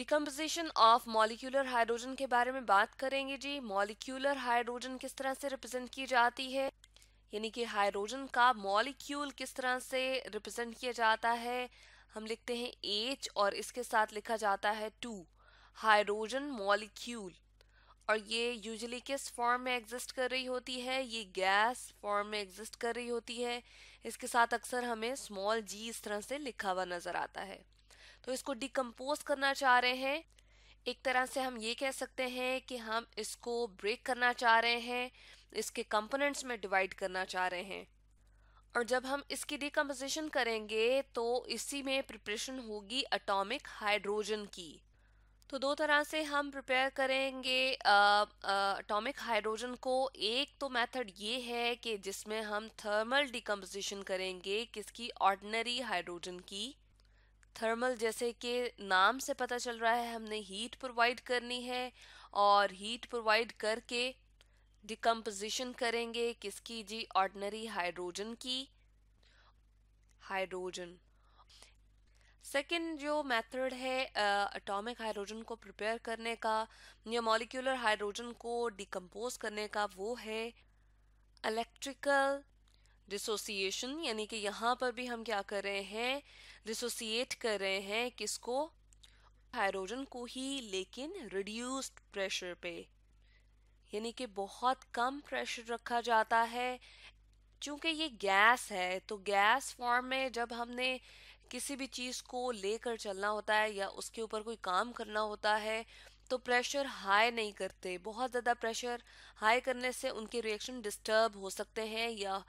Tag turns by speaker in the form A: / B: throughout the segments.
A: decomposition of molecular hydrogen के बारे में बात करेंगे जी मॉलिक्यूलर हाइड्रोजन किस तरह से रिप्रेजेंट की जाती है यानी कि हाइड्रोजन का मॉलिक्यूल किस तरह से रिप्रेजेंट किया जाता है हम लिखते हैं एच और इसके साथ लिखा जाता है टू हाइड्रोजन मॉलिक्यूल और ये यूजली किस फॉर्म में एग्जिस्ट कर रही होती है ये गैस फॉर्म में एग्जिस्ट कर रही होती है इसके साथ अक्सर हमें स्मॉल जी इस तरह से लिखा हुआ नज़र आता है तो इसको डिकम्पोज करना चाह रहे हैं एक तरह से हम ये कह सकते हैं कि हम इसको ब्रेक करना चाह रहे हैं इसके कंपोनेंट्स में डिवाइड करना चाह रहे हैं और जब हम इसकी डिकम्पोजिशन करेंगे तो इसी में प्रिपरेशन होगी अटोमिक हाइड्रोजन की तो दो तरह से हम प्रिपेयर करेंगे अटोमिक हाइड्रोजन को एक तो मेथड ये है कि जिसमें हम थर्मल डिकम्पोजिशन करेंगे किसकी ऑर्डिनरी हाइड्रोजन की थर्मल जैसे कि नाम से पता चल रहा है हमने हीट प्रोवाइड करनी है और हीट प्रोवाइड करके डिकम्पोजिशन करेंगे किसकी जी ऑर्डनरी हाइड्रोजन की हाइड्रोजन सेकेंड जो मेथड है अटोमिक हाइड्रोजन को प्रिपेयर करने का या मॉलिक्यूलर हाइड्रोजन को डिकम्पोज करने का वो है इलेक्ट्रिकल डिसोसिएशन यानी कि यहाँ पर भी हम क्या कर रहे हैं डिसोसिएट कर रहे हैं किसको हाइड्रोजन को ही लेकिन रिड्यूस्ड प्रेशर पे यानी कि बहुत कम प्रेशर रखा जाता है क्योंकि ये गैस है तो गैस फॉर्म में जब हमने किसी भी चीज़ को लेकर चलना होता है या उसके ऊपर कोई काम करना होता है तो प्रेशर हाई नहीं करते बहुत ज़्यादा प्रेशर हाई करने से उनके रिएक्शन डिस्टर्ब हो सकते हैं या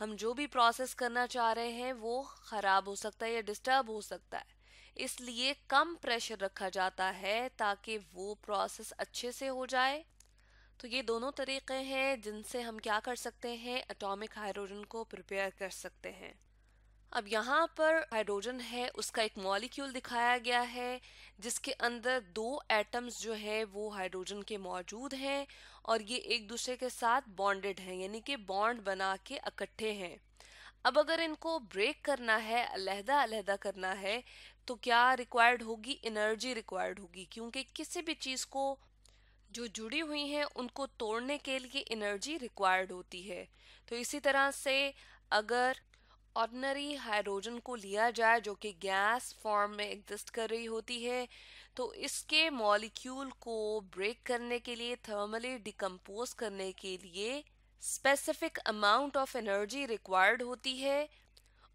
A: हम जो भी प्रोसेस करना चाह रहे हैं वो खराब हो सकता है या डिस्टर्ब हो सकता है इसलिए कम प्रेशर रखा जाता है ताकि वो प्रोसेस अच्छे से हो जाए तो ये दोनों तरीके हैं जिनसे हम क्या कर सकते हैं एटॉमिक हाइड्रोजन को प्रिपेयर कर सकते हैं अब यहाँ पर हाइड्रोजन है उसका एक मॉलिक्यूल दिखाया गया है जिसके अंदर दो एटम्स जो है वो हाइड्रोजन के मौजूद हैं और ये एक दूसरे के साथ बॉन्डेड हैं यानी कि बॉन्ड बना के इकट्ठे हैं अब अगर इनको ब्रेक करना है अलहदा अलहदा करना है तो क्या रिक्वायर्ड होगी एनर्जी रिक्वायर्ड होगी क्योंकि किसी भी चीज़ को जो जुड़ी हुई हैं उनको तोड़ने के लिए एनर्जी रिक्वायर्ड होती है तो इसी तरह से अगर ऑर्डनरी हाइड्रोजन को लिया जाए जो कि गैस फॉर्म में एग्जिस्ट कर रही होती है तो इसके मॉलिक्यूल को ब्रेक करने के लिए थर्मली डिकम्पोज करने के लिए specific amount of energy required होती है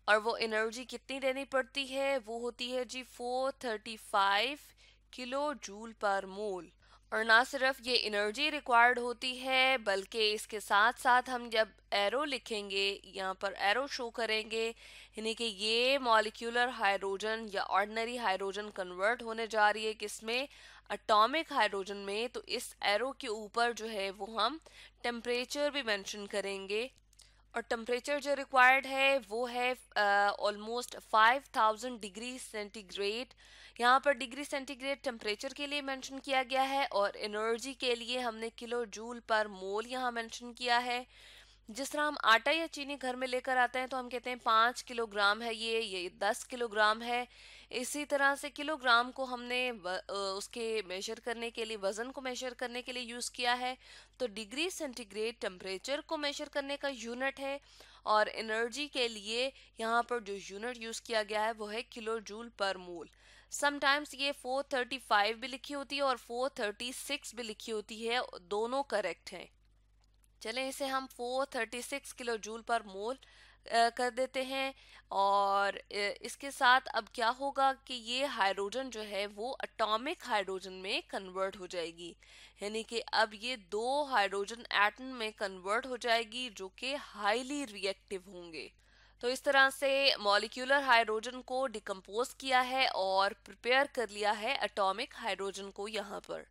A: और वो एनर्जी कितनी देनी पड़ती है वो होती है जी 435 किलो जूल पर मोल और ना सिर्फ ये एनर्जी रिक्वायर्ड होती है बल्कि इसके साथ साथ हम जब एरो लिखेंगे यहाँ पर एरो शो करेंगे यानी कि ये मॉलिक्यूलर हाइड्रोजन या ऑर्डनरी हाइड्रोजन कन्वर्ट होने जा रही है किसमें अटोमिक हाइड्रोजन में तो इस एरो के ऊपर जो है वो हम टेम्परेचर भी मेंशन करेंगे और टेम्परेचर जो रिक्वायर्ड है वो है almost five thousand degree centigrade यहाँ पर डिग्री सेंटीग्रेड टेम्परेचर के लिए मेंशन किया गया है और एनर्जी के लिए हमने किलो जूल पर मोल यहाँ मेंशन किया है जिस तरह हम आटा या चीनी घर में लेकर आते हैं तो हम कहते हैं पाँच किलोग्राम है ये ये दस किलोग्राम है इसी तरह से किलोग्राम को हमने उसके मेजर करने के लिए वज़न को मेजर करने के लिए यूज़ किया है तो डिग्री सेंटीग्रेड टेम्परेचर को मेजर करने का यूनिट है और एनर्जी के लिए यहाँ पर जो यूनिट यूज़ किया गया है वो है किलो जूल पर मूल समटाइम्स ये 435 भी लिखी होती है और 436 भी लिखी होती है दोनों करेक्ट हैं चलें इसे हम 436 किलो जूल पर मोल कर देते हैं और इसके साथ अब क्या होगा कि ये हाइड्रोजन जो है वो अटोमिक हाइड्रोजन में कन्वर्ट हो जाएगी यानी कि अब ये दो हाइड्रोजन एटम में कन्वर्ट हो जाएगी जो कि हाईली रिएक्टिव होंगे तो इस तरह से मॉलिक्यूलर हाइड्रोजन को डिकम्पोज किया है और प्रिपेयर कर लिया है अटोमिक हाइड्रोजन को यहाँ पर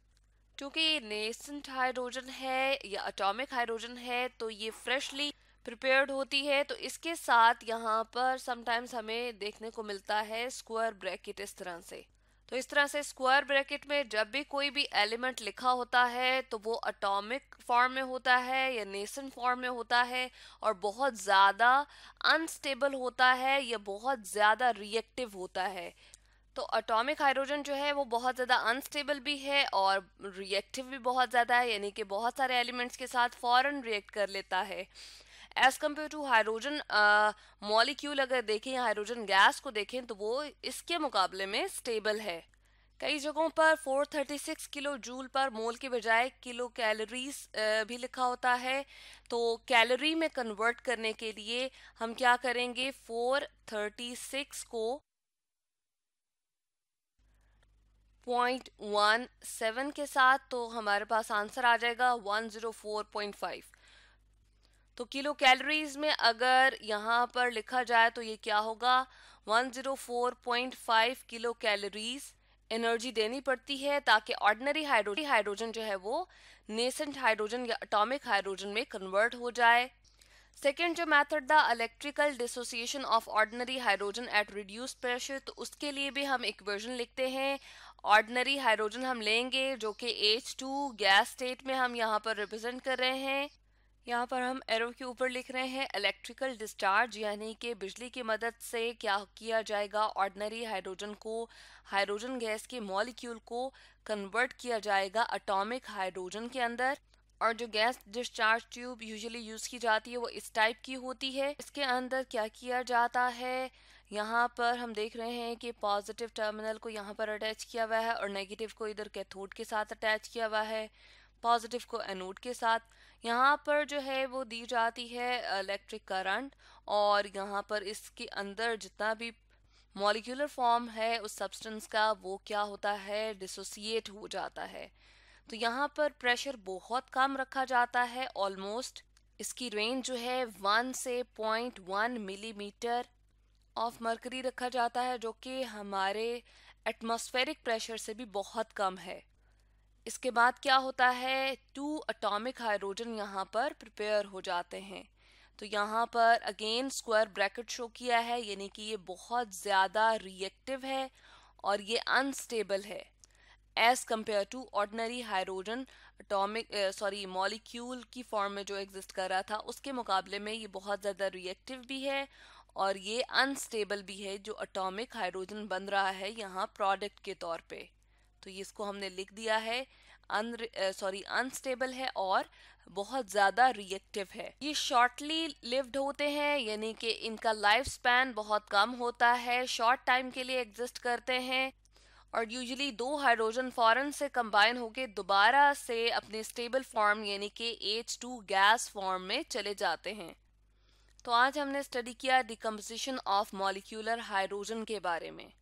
A: क्योंकि नेसेंट हाइड्रोजन है या अटोमिक हाइड्रोजन है तो ये फ्रेशली प्रिपेयर्ड होती है तो इसके साथ यहाँ पर समटाइम्स हमें देखने को मिलता है स्क्वायर ब्रैकेट इस तरह से तो इस तरह से स्क्वायर ब्रैकेट में जब भी कोई भी एलिमेंट लिखा होता है तो वो अटोमिक फॉर्म में होता है या नेसन फॉर्म में होता है और बहुत ज़्यादा अनस्टेबल होता है या बहुत ज़्यादा रिएक्टिव होता है तो अटोमिक हाइड्रोजन जो है वो बहुत ज़्यादा अनस्टेबल भी है और रिएक्टिव भी बहुत ज़्यादा है यानी कि बहुत सारे एलिमेंट्स के साथ फ़ौरन रिएक्ट कर लेता है as compare to hydrogen molecule अगर देखें हाइड्रोजन गैस को देखें तो वो इसके मुकाबले में स्टेबल है कई जगहों पर 436 किलो जूल पर मोल के बजाय किलो कैलोरीज भी लिखा होता है तो कैलोरी में कन्वर्ट करने के लिए हम क्या करेंगे 436 को 0.17 के साथ तो हमारे पास आंसर आ जाएगा 104.5 तो किलो कैलोरीज में अगर यहाँ पर लिखा जाए तो ये क्या होगा 104.5 किलो कैलोरीज एनर्जी देनी पड़ती है ताकि ऑर्डनरी हाइड्रोजन हाइड्रोजन जो है वो नेसेंट हाइड्रोजन या अटोमिक हाइड्रोजन में कन्वर्ट हो जाए सेकेंड जो मैथड था electrical dissociation of ordinary hydrogen at reduce pressure तो उसके लिए भी हम वर्जन लिखते हैं ऑर्डनरी हाइड्रोजन हम लेंगे जो कि H2 गैस स्टेट में हम यहाँ पर रिप्रेजेंट कर रहे हैं यहाँ पर हम एरो के ऊपर लिख रहे हैं इलेक्ट्रिकल डिस्चार्ज यानी कि बिजली की मदद से क्या किया जाएगा ऑर्डनरी हाइड्रोजन को हाइड्रोजन गैस के मॉलिक्यूल को कन्वर्ट किया जाएगा अटोमिक हाइड्रोजन के अंदर और जो gas discharge tube usually use की जाती है वो इस टाइप की होती है इसके अंदर क्या किया जाता है यहाँ पर हम देख रहे हैं कि पॉजिटिव टर्मिनल को यहाँ पर अटैच किया हुआ है और नेगेटिव को इधर कैथोड के साथ अटैच किया हुआ है पॉजिटिव को एनोड के साथ यहाँ पर जो है वो दी जाती है इलेक्ट्रिक करंट और यहाँ पर इसके अंदर जितना भी मॉलिक्यूलर फॉर्म है उस सब्सटेंस का वो क्या होता है डिसोसिएट हो जाता है तो यहाँ पर प्रेशर बहुत कम रखा जाता है ऑलमोस्ट इसकी रेंज जो है वन से point one millimetre of mercury रखा जाता है जो कि हमारे एटमॉस्फेरिक प्रेशर से भी बहुत कम है इसके बाद क्या होता है टू अटोमिक हाइड्रोजन यहाँ पर प्रिपेयर हो जाते हैं तो यहाँ पर अगेन स्क्वायर ब्रैकेट शो किया है यानी कि ये बहुत ज़्यादा रिएक्टिव है और ये अनस्टेबल है as compare to ordinary hydrogen atomic sorry molecule की फॉर्म में जो एग्जिस्ट कर रहा था उसके मुकाबले में ये बहुत ज़्यादा रिएक्टिव भी है और ये अनस्टेबल भी है जो अटोमिक हाइड्रोजन बन रहा है यहाँ प्रोडक्ट के तौर पर तो ये इसको हमने लिख दिया है अन सॉरी अनस्टेबल है और बहुत ज़्यादा रिएक्टिव है ये शॉर्टली लिव्ड होते हैं यानी कि इनका लाइफ स्पैन बहुत कम होता है शॉर्ट टाइम के लिए एग्जिस्ट करते हैं और यूजुअली दो हाइड्रोजन फॉरन से कंबाइन होकर दोबारा से अपने स्टेबल फॉर्म यानी कि एच टू गैस फॉर्म में चले जाते हैं तो आज हमने स्टडी किया डिकम्पोजिशन ऑफ मॉलिक्यूलर हाइड्रोजन के बारे में